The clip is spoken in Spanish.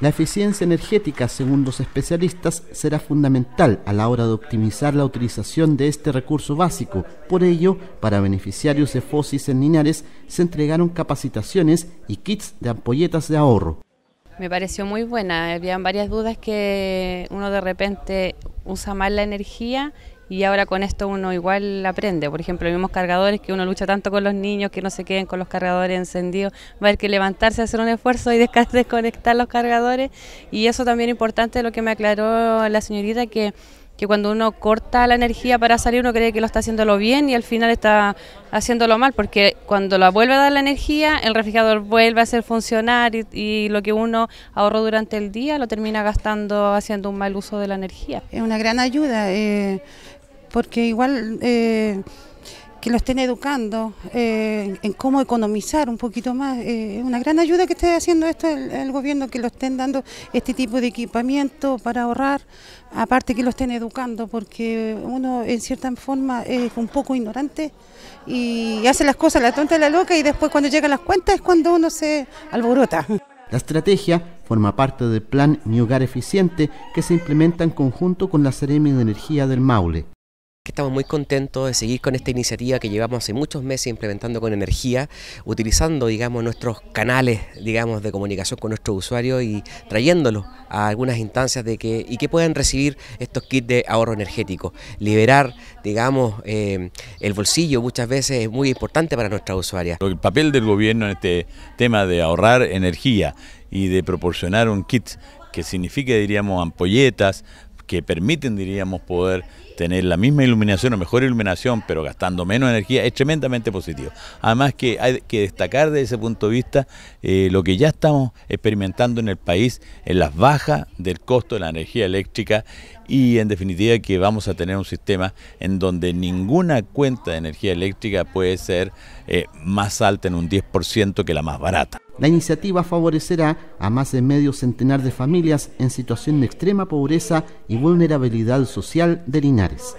La eficiencia energética, según los especialistas, será fundamental a la hora de optimizar la utilización de este recurso básico. Por ello, para beneficiarios de FOSIS en Linares se entregaron capacitaciones y kits de ampolletas de ahorro. Me pareció muy buena, habían varias dudas que uno de repente usa mal la energía y ahora con esto uno igual aprende. Por ejemplo, los mismos cargadores que uno lucha tanto con los niños que no se queden con los cargadores encendidos, va a haber que levantarse, hacer un esfuerzo y desconectar los cargadores. Y eso también es importante lo que me aclaró la señorita que que cuando uno corta la energía para salir uno cree que lo está haciéndolo bien y al final está haciéndolo mal, porque cuando la vuelve a dar la energía, el refrigerador vuelve a hacer funcionar y, lo que uno ahorró durante el día lo termina gastando haciendo un mal uso de la energía. Es una gran ayuda. Eh, porque igual eh, que lo estén educando eh, en cómo economizar un poquito más. Eh, es una gran ayuda que esté haciendo esto el, gobierno, que lo estén dando este tipo de equipamiento para ahorrar, aparte que lo estén educando, porque uno en cierta forma es un poco ignorante y hace las cosas la tonta y la loca y después cuando llegan las cuentas es cuando uno se alborota. La estrategia forma parte del plan Mi Hogar Eficiente que se implementa en conjunto con la Seremi de Energía del Maule estamos muy contentos de seguir con esta iniciativa que llevamos hace muchos meses implementando con energía, utilizando, digamos, nuestros canales, digamos, de comunicación con nuestros usuarios y trayéndolos a algunas instancias de que y que puedan recibir estos kits de ahorro energético. Liberar, digamos, eh, el bolsillo muchas veces es muy importante para nuestras usuarias. El papel del gobierno en este tema de ahorrar energía y de proporcionar un kit que signifique, diríamos, ampolletas, que permiten, diríamos, poder tener la misma iluminación o mejor iluminación, pero gastando menos energía, es tremendamente positivo. Además que hay que destacar desde ese punto de vista eh, lo que ya estamos experimentando en el país, en las bajas del costo de la energía eléctrica y en definitiva que vamos a tener un sistema en donde ninguna cuenta de energía eléctrica puede ser eh, más alta en un 10% que la más barata. La iniciativa favorecerá a más de medio centenar de familias en situación de extrema pobreza y vulnerabilidad social de Linares.